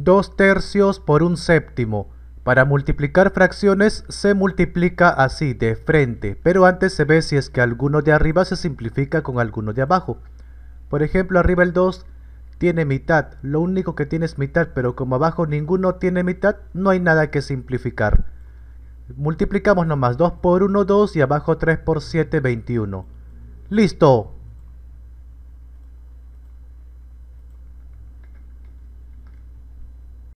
Dos tercios por un séptimo. Para multiplicar fracciones se multiplica así, de frente, pero antes se ve si es que alguno de arriba se simplifica con alguno de abajo. Por ejemplo, arriba el 2 tiene mitad, lo único que tiene es mitad, pero como abajo ninguno tiene mitad, no hay nada que simplificar. Multiplicamos nomás 2 por 1, 2 y abajo 3 por 7, 21. ¡Listo!